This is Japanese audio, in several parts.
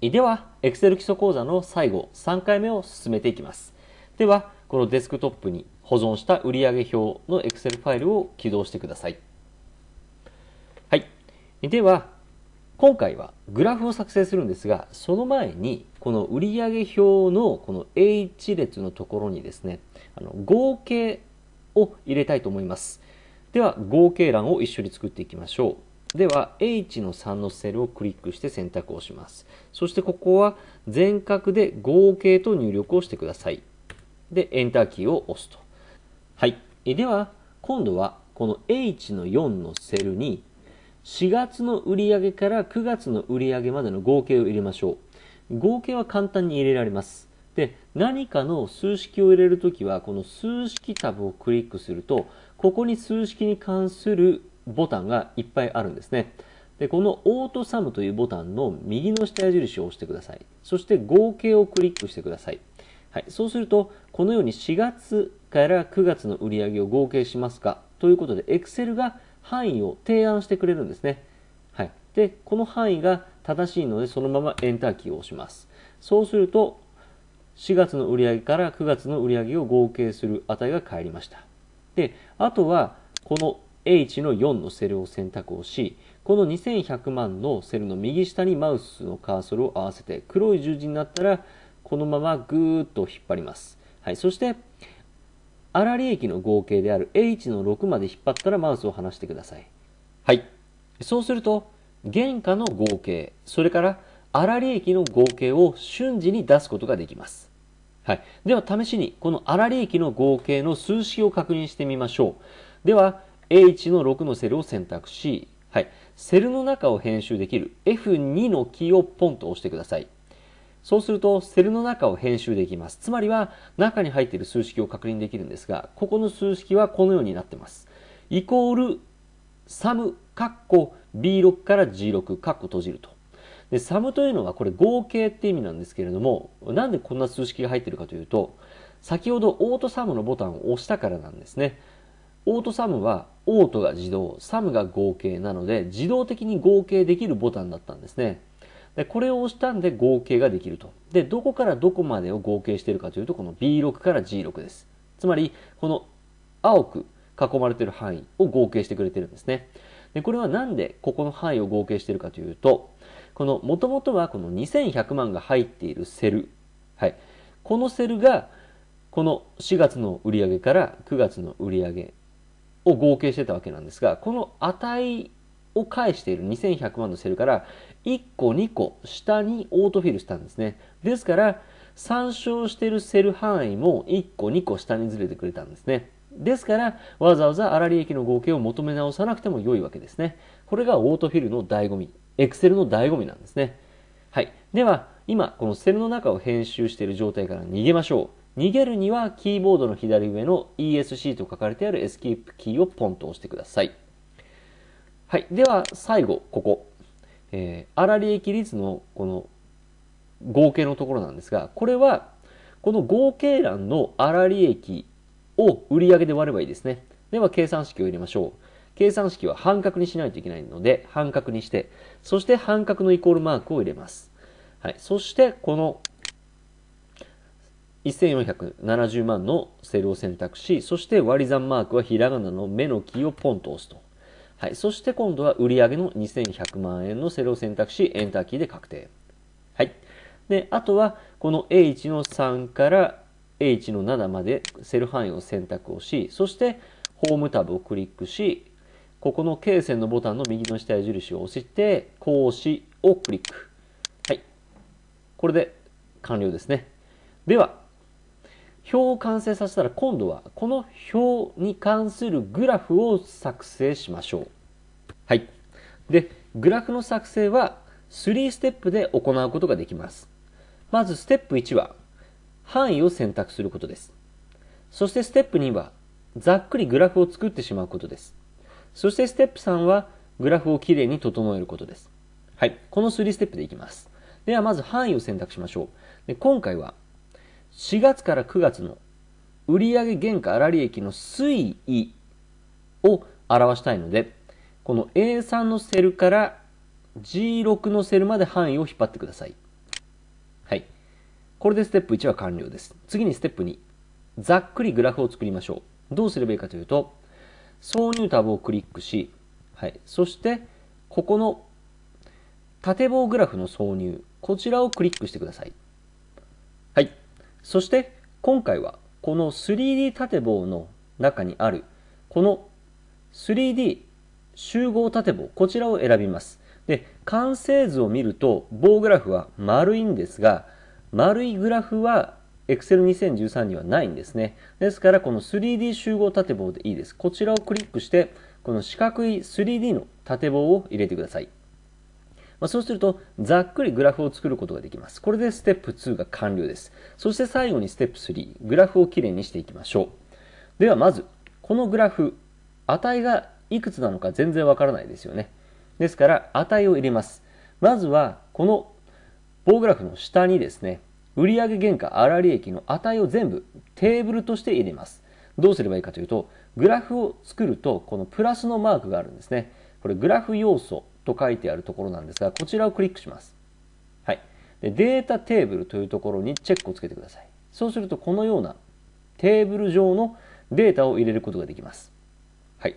では、Excel 基礎講座の最後、3回目を進めていきます。では、このデスクトップに保存した売上表の Excel ファイルを起動してください。はい。では、今回はグラフを作成するんですが、その前に、この売上表のこの A1 列のところにですね、あの合計を入れたいと思います。では、合計欄を一緒に作っていきましょう。では H の3のセルをクリックして選択をします。そしてここは全角で合計と入力をしてください。で、Enter キーを押すと。はい。では、今度はこの H の4のセルに4月の売上から9月の売上までの合計を入れましょう。合計は簡単に入れられます。で、何かの数式を入れるときは、この数式タブをクリックすると、ここに数式に関するボタンがいっぱいあるんですね。で、このオートサムというボタンの右の下矢印を押してください。そして合計をクリックしてください。はい、そうすると、このように4月から9月の売り上げを合計しますかということで、Excel が範囲を提案してくれるんですね。はい、で、この範囲が正しいので、そのまま Enter キーを押します。そうすると、4月の売り上げから9月の売り上げを合計する値が返りました。で、あとは、この H の4のセルを選択をし、この2100万のセルの右下にマウスのカーソルを合わせて、黒い十字になったら、このままぐーっと引っ張ります。はい、そして、粗利益の合計である H の6まで引っ張ったらマウスを離してください。はい。そうすると、原価の合計、それから粗利益の合計を瞬時に出すことができます。はい。では試しに、この粗利益の合計の数式を確認してみましょう。では、A1 の6のセルを選択し、はい、セルの中を編集できる F2 のキーをポンと押してください。そうすると、セルの中を編集できます。つまりは、中に入っている数式を確認できるんですが、ここの数式はこのようになっています。イコール、サム、カッコ、B6 から G6、カッコ閉じると。で、サムというのはこれ合計って意味なんですけれども、なんでこんな数式が入ってるかというと、先ほどオートサムのボタンを押したからなんですね。オートサムはオートが自動、サムが合計なので自動的に合計できるボタンだったんですね。でこれを押したんで合計ができると。で、どこからどこまでを合計しているかというと、この B6 から G6 です。つまり、この青く囲まれている範囲を合計してくれてるんですね。でこれはなんでここの範囲を合計しているかというと、この元々はこの2100万が入っているセル。はい。このセルがこの4月の売上から9月の売上を合計してたわけなんですが、この値を返している2100万のセルから1個2個下にオートフィルしたんですね。ですから、参照しているセル範囲も1個2個下にずれてくれたんですね。ですから、わざわざ粗利益の合計を求め直さなくても良いわけですね。これがオートフィルの醍醐味、Excel の醍醐味なんですね。はい。では、今、このセルの中を編集している状態から逃げましょう。逃げるにはキーボードの左上の ESC と書かれてあるエスケープキーをポンと押してください。はい。では、最後、ここ。えー、粗利益率のこの合計のところなんですが、これは、この合計欄の粗利益を売上で割ればいいですね。では、計算式を入れましょう。計算式は半角にしないといけないので、半角にして、そして半角のイコールマークを入れます。はい。そして、この1470万のセルを選択し、そして割り算マークはひらがなの目のキーをポンと押すと。はい。そして今度は売上の2100万円のセルを選択し、エンターキーで確定。はい。で、あとは、この A1 の3から A1 の7までセル範囲を選択をし、そしてホームタブをクリックし、ここの K 線のボタンの右の下矢印を押して、格子をクリック。はい。これで完了ですね。では、表を完成させたら今度はこの表に関するグラフを作成しましょう。はい。で、グラフの作成は3ステップで行うことができます。まずステップ1は範囲を選択することです。そしてステップ2はざっくりグラフを作ってしまうことです。そしてステップ3はグラフをきれいに整えることです。はい。この3ステップでいきます。ではまず範囲を選択しましょう。で今回は4月から9月の売上原価粗利益の推移を表したいので、この A3 のセルから G6 のセルまで範囲を引っ張ってください。はい。これでステップ1は完了です。次にステップ2。ざっくりグラフを作りましょう。どうすればいいかというと、挿入タブをクリックし、はい。そして、ここの縦棒グラフの挿入、こちらをクリックしてください。そして今回はこの 3D 縦棒の中にあるこの 3D 集合縦棒こちらを選びますで完成図を見ると棒グラフは丸いんですが丸いグラフは Excel2013 にはないんですねですからこの 3D 集合縦棒でいいですこちらをクリックしてこの四角い 3D の縦棒を入れてくださいまあ、そうすると、ざっくりグラフを作ることができます。これでステップ2が完了です。そして最後にステップ3、グラフをきれいにしていきましょう。ではまず、このグラフ、値がいくつなのか全然わからないですよね。ですから、値を入れます。まずは、この棒グラフの下にですね、売上原価粗利益の値を全部テーブルとして入れます。どうすればいいかというと、グラフを作ると、このプラスのマークがあるんですね。これ、グラフ要素と書いてあるところなんですが、こちらをクリックします。はい。でデータテーブルというところにチェックをつけてください。そうすると、このようなテーブル上のデータを入れることができます。はい。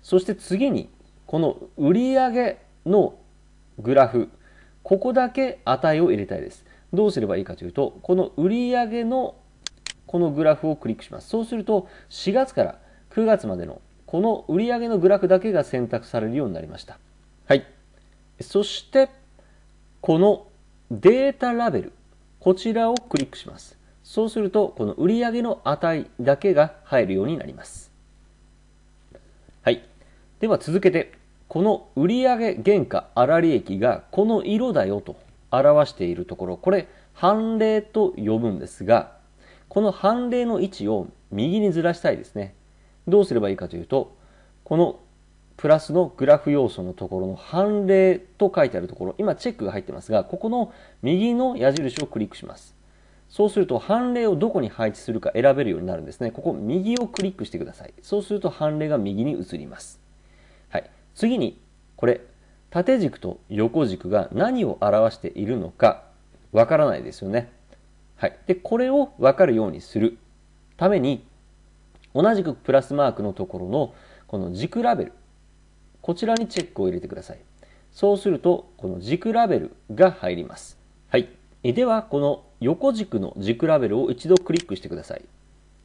そして次に、この売上のグラフ、ここだけ値を入れたいです。どうすればいいかというと、この売上のこのグラフをクリックします。そうすると、4月から9月までのこの売上のグラフだけが選択されるようになりました。そしてこのデータラベルこちらをクリックしますそうするとこの売上の値だけが入るようになりますはいでは続けてこの売上原価粗利益がこの色だよと表しているところこれ判例と呼ぶんですがこの判例の位置を右にずらしたいですねどうすればいいかというとこのプラスのグラフ要素のところの判例と書いてあるところ、今チェックが入ってますが、ここの右の矢印をクリックします。そうすると判例をどこに配置するか選べるようになるんですね。ここ右をクリックしてください。そうすると判例が右に移ります。はい。次に、これ、縦軸と横軸が何を表しているのかわからないですよね。はい。で、これをわかるようにするために、同じくプラスマークのところのこの軸ラベル、こちらにチェックを入れてください。そうすると、この軸ラベルが入ります。はい。えでは、この横軸の軸ラベルを一度クリックしてください。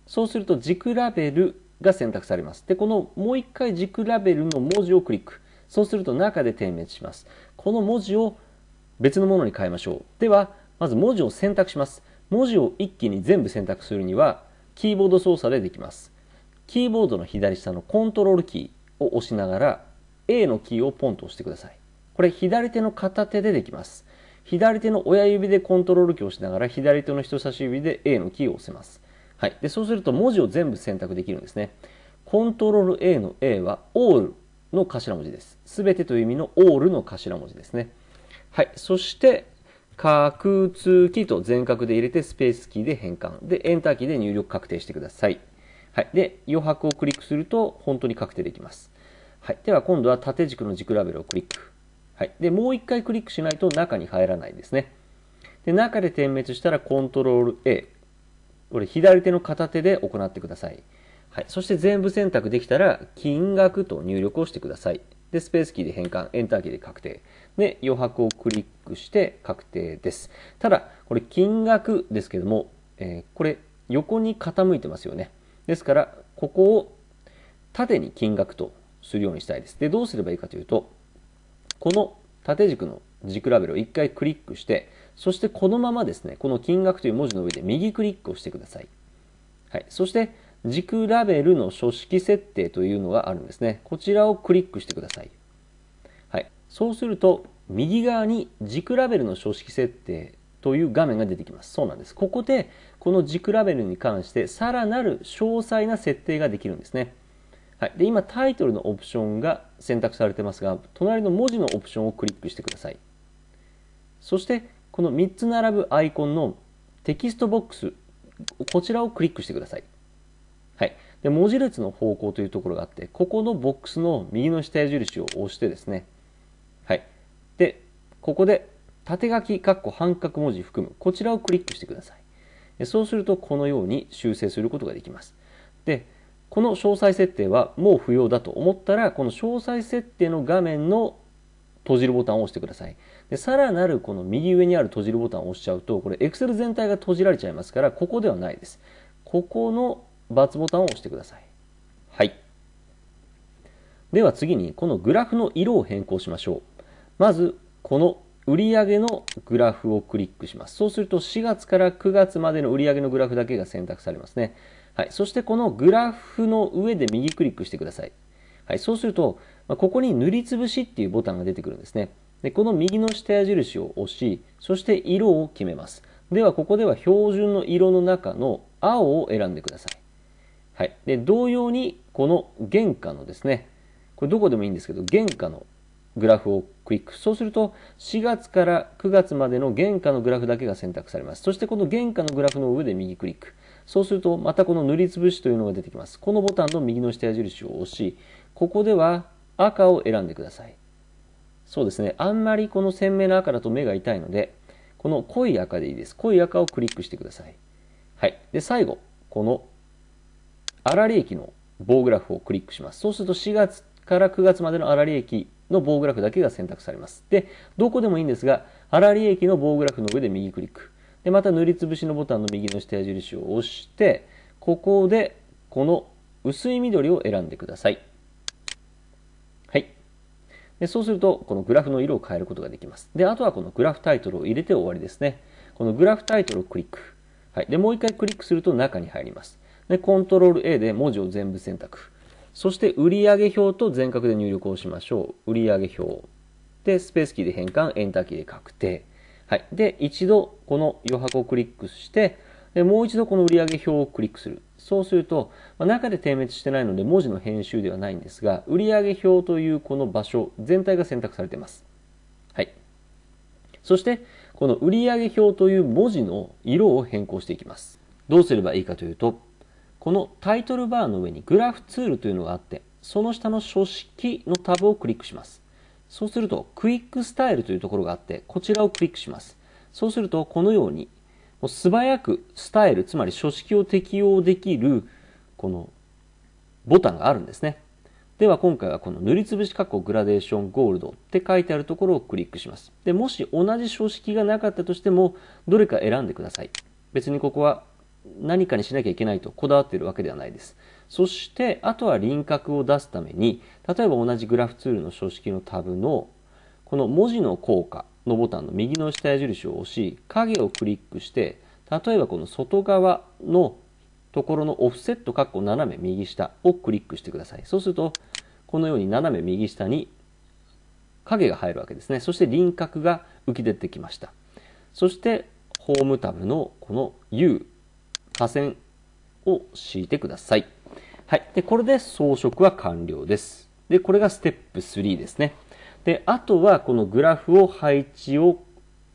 そうすると、軸ラベルが選択されます。で、このもう一回軸ラベルの文字をクリック。そうすると中で点滅します。この文字を別のものに変えましょう。では、まず文字を選択します。文字を一気に全部選択するには、キーボード操作でできます。キーボードの左下のコントロールキーを押しながら A のキーをポンと押してください。これ左手の片手でできます。左手の親指でコントロールキーを押しながら左手の人差し指で A のキーを押せます。はい、でそうすると文字を全部選択できるんですね。コントロール A の A は All の頭文字です。すべてという意味の All の頭文字ですね。はい、そして角通キーと全角で入れてスペースキーで変換。で、エンターキーで入力確定してください。はい、で、余白をクリックすると本当に確定できます。はい。では今度は縦軸の軸ラベルをクリック。はい。で、もう一回クリックしないと中に入らないですね。で、中で点滅したらコントロール A。これ左手の片手で行ってください。はい。そして全部選択できたら、金額と入力をしてください。で、スペースキーで変換、エンターキーで確定。で、余白をクリックして確定です。ただ、これ金額ですけども、えー、これ横に傾いてますよね。ですから、ここを縦に金額とするようにしたいです。で、どうすればいいかというと、この縦軸の軸ラベルを1回クリックして、そしてこのままですね、この金額という文字の上で右クリックをしてください。はい。そして、軸ラベルの書式設定というのがあるんですね。こちらをクリックしてください。はい。そうすると、右側に軸ラベルの書式設定という画面が出てきます。そうなんです。ここで、この軸ラベルに関して、さらなる詳細な設定ができるんですね。はい、で今タイトルのオプションが選択されてますが隣の文字のオプションをクリックしてくださいそしてこの3つ並ぶアイコンのテキストボックスこちらをクリックしてください、はい、で文字列の方向というところがあってここのボックスの右の下矢印を押してですね、はい、でここで縦書き、括弧半角文字含むこちらをクリックしてくださいそうするとこのように修正することができますでこの詳細設定はもう不要だと思ったら、この詳細設定の画面の閉じるボタンを押してください。で、さらなるこの右上にある閉じるボタンを押しちゃうと、これ Excel 全体が閉じられちゃいますから、ここではないです。ここの×ボタンを押してください。はい。では次に、このグラフの色を変更しましょう。まず、この売上のグラフをクリックします。そうすると4月から9月までの売上のグラフだけが選択されますね。はい。そしてこのグラフの上で右クリックしてください。はい。そうすると、まここに塗りつぶしっていうボタンが出てくるんですね。で、この右の下矢印を押し、そして色を決めます。では、ここでは標準の色の中の青を選んでください。はい。で、同様に、この原価のですね、これどこでもいいんですけど、原価のグラフをクリック。そうすると、4月から9月までの原価のグラフだけが選択されます。そしてこの原価のグラフの上で右クリック。そうするとまたこの塗りつぶしというのが出てきます。このボタンの右の下矢印を押し、ここでは赤を選んでください。そうですね。あんまりこの鮮明な赤だと目が痛いので、この濃い赤でいいです。濃い赤をクリックしてください。はい。で、最後、この粗利益の棒グラフをクリックします。そうすると4月から9月までの粗利益の棒グラフだけが選択されます。で、どこでもいいんですが、粗利益の棒グラフの上で右クリック。で、また塗りつぶしのボタンの右の下矢印を押して、ここでこの薄い緑を選んでください。はい。でそうすると、このグラフの色を変えることができます。で、あとはこのグラフタイトルを入れて終わりですね。このグラフタイトルをクリック。はい。で、もう一回クリックすると中に入ります。で、コントロール A で文字を全部選択。そして、売上表と全角で入力をしましょう。売上表。で、スペースキーで変換、エンターキーで確定。はい。で、一度この余白をクリックして、でもう一度この売上表をクリックする。そうすると、まあ、中で点滅してないので文字の編集ではないんですが、売上表というこの場所全体が選択されています。はい。そして、この売上表という文字の色を変更していきます。どうすればいいかというと、このタイトルバーの上にグラフツールというのがあって、その下の書式のタブをクリックします。そうすると、クイックスタイルというところがあって、こちらをクリックします。そうすると、このように、もう素早くスタイル、つまり書式を適用できる、このボタンがあるんですね。では今回はこの塗りつぶし括弧グラデーションゴールドって書いてあるところをクリックします。で、もし同じ書式がなかったとしても、どれか選んでください。別にここは何かにしなきゃいけないとこだわっているわけではないです。そしてあとは輪郭を出すために例えば同じグラフツールの書式のタブのこの文字の効果のボタンの右の下矢印を押し影をクリックして例えばこの外側のところのオフセット括弧斜め右下をクリックしてくださいそうするとこのように斜め右下に影が入るわけですねそして輪郭が浮き出てきましたそしてホームタブのこの U 下線を敷いてくださいはい。で、これで装飾は完了です。で、これがステップ3ですね。で、あとはこのグラフを配置を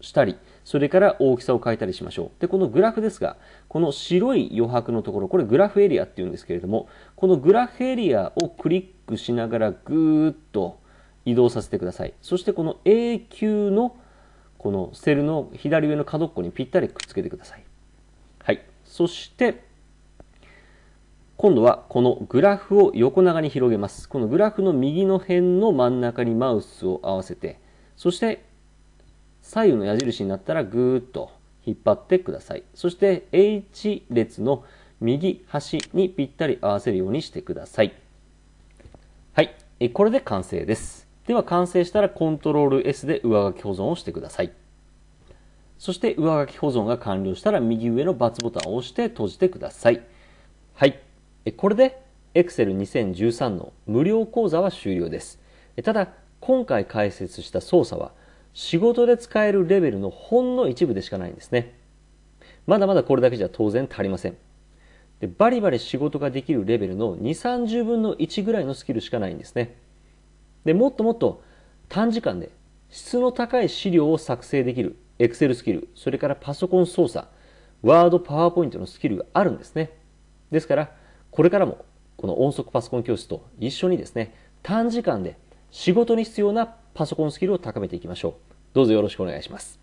したり、それから大きさを変えたりしましょう。で、このグラフですが、この白い余白のところ、これグラフエリアって言うんですけれども、このグラフエリアをクリックしながらぐーっと移動させてください。そしてこの A 級のこのセルの左上の角っこにぴったりくっつけてください。はい。そして、今度はこのグラフを横長に広げます。このグラフの右の辺の真ん中にマウスを合わせて、そして左右の矢印になったらぐーっと引っ張ってください。そして H 列の右端にぴったり合わせるようにしてください。はい。これで完成です。では完成したらコントロール S で上書き保存をしてください。そして上書き保存が完了したら右上の×ボタンを押して閉じてください。はい。これで Excel2013 の無料講座は終了です。ただ、今回解説した操作は仕事で使えるレベルのほんの一部でしかないんですね。まだまだこれだけじゃ当然足りません。でバリバリ仕事ができるレベルの2、30分の1ぐらいのスキルしかないんですね。で、もっともっと短時間で質の高い資料を作成できる Excel スキル、それからパソコン操作、Word、PowerPoint のスキルがあるんですね。ですから、これからもこの音速パソコン教室と一緒にですね、短時間で仕事に必要なパソコンスキルを高めていきましょう。どうぞよろしくお願いします。